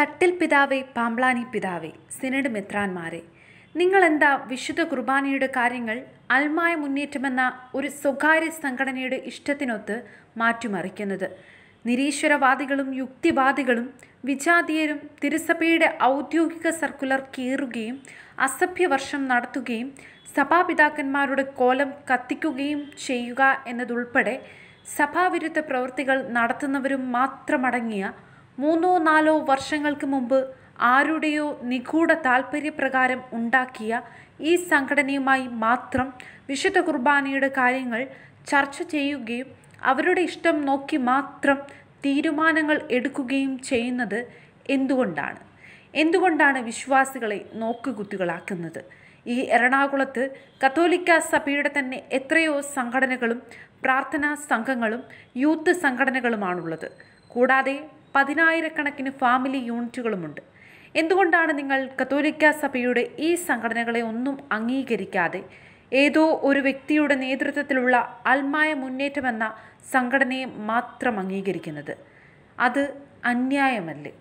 തട്ടിൽ പിതാവേ പാമ്പ്ലാനി പിതാവേ സിനഡ് മിത്രാന്മാരെ നിങ്ങളെന്താ വിശുദ്ധ കുർബാനയുടെ കാര്യങ്ങൾ അൽമായ മുന്നേറ്റമെന്ന ഒരു സ്വകാര്യ സംഘടനയുടെ ഇഷ്ടത്തിനൊത്ത് മാറ്റിമറിക്കുന്നത് നിരീശ്വരവാദികളും യുക്തിവാദികളും വിജാതീയരും തിരുസഭയുടെ ഔദ്യോഗിക സർക്കുലർ കീറുകയും അസഭ്യവർഷം നടത്തുകയും സഭാപിതാക്കന്മാരുടെ കോലം കത്തിക്കുകയും ചെയ്യുക എന്നതുൾപ്പെടെ സഭാവിരുദ്ധ പ്രവൃത്തികൾ നടത്തുന്നവരും മാത്രമടങ്ങിയ മൂന്നോ നാലോ വർഷങ്ങൾക്ക് മുമ്പ് ആരുടെയോ നിഗൂഢ താൽപ്പര്യപ്രകാരം ഉണ്ടാക്കിയ ഈ സംഘടനയുമായി മാത്രം വിശുദ്ധ കുർബാനയുടെ കാര്യങ്ങൾ ചർച്ച ചെയ്യുകയും അവരുടെ ഇഷ്ടം നോക്കി മാത്രം തീരുമാനങ്ങൾ എടുക്കുകയും ചെയ്യുന്നത് എന്തുകൊണ്ടാണ് എന്തുകൊണ്ടാണ് വിശ്വാസികളെ നോക്കുകുത്തികളാക്കുന്നത് ഈ എറണാകുളത്ത് കത്തോലിക്ക സഭയുടെ തന്നെ എത്രയോ സംഘടനകളും പ്രാർത്ഥനാ സംഘങ്ങളും യൂത്ത് സംഘടനകളുമാണുള്ളത് കൂടാതെ പതിനായിരക്കണക്കിന് ഫാമിലി യൂണിറ്റുകളുമുണ്ട് എന്തുകൊണ്ടാണ് നിങ്ങൾ കത്തോലിക്ക സഭയുടെ ഈ സംഘടനകളെ ഒന്നും അംഗീകരിക്കാതെ ഏതോ ഒരു വ്യക്തിയുടെ നേതൃത്വത്തിലുള്ള അൽമായ മുന്നേറ്റമെന്ന സംഘടനയെ മാത്രം അംഗീകരിക്കുന്നത് അത് അന്യായമല്ലേ